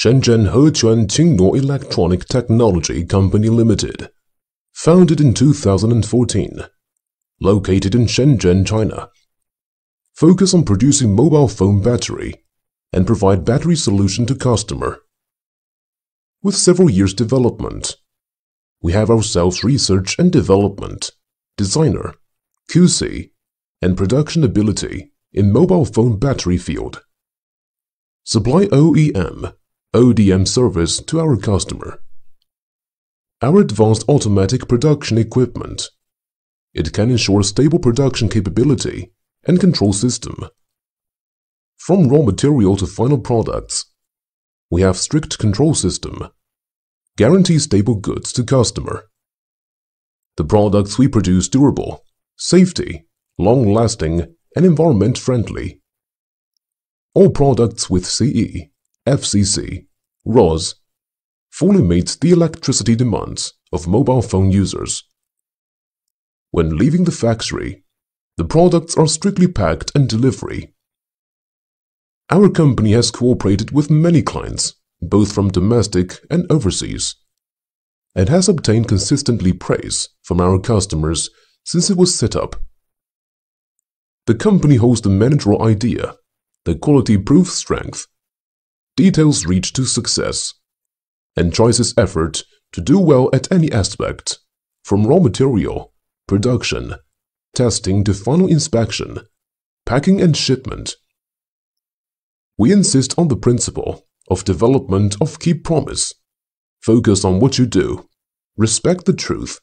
Shenzhen Hechuan Qingnuo Electronic Technology Company Limited, founded in 2014, located in Shenzhen, China. Focus on producing mobile phone battery and provide battery solution to customer. With several years development, we have ourselves research and development, designer, QC, and production ability in mobile phone battery field. Supply OEM ODM service to our customer. Our advanced automatic production equipment. It can ensure stable production capability and control system. From raw material to final products, we have strict control system. Guarantee stable goods to customer. The products we produce durable, safety, long-lasting, and environment-friendly. All products with CE FCC, ROS, fully meets the electricity demands of mobile phone users. When leaving the factory, the products are strictly packed and delivery. Our company has cooperated with many clients, both from domestic and overseas, and has obtained consistently praise from our customers since it was set up. The company holds the managerial idea that quality proves strength details reach to success, and choices effort to do well at any aspect, from raw material, production, testing to final inspection, packing and shipment. We insist on the principle of development of keep promise. Focus on what you do. Respect the truth.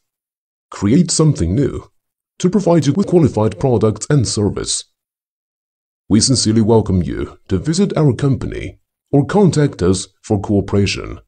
Create something new to provide you with qualified products and service. We sincerely welcome you to visit our company or contact us for cooperation.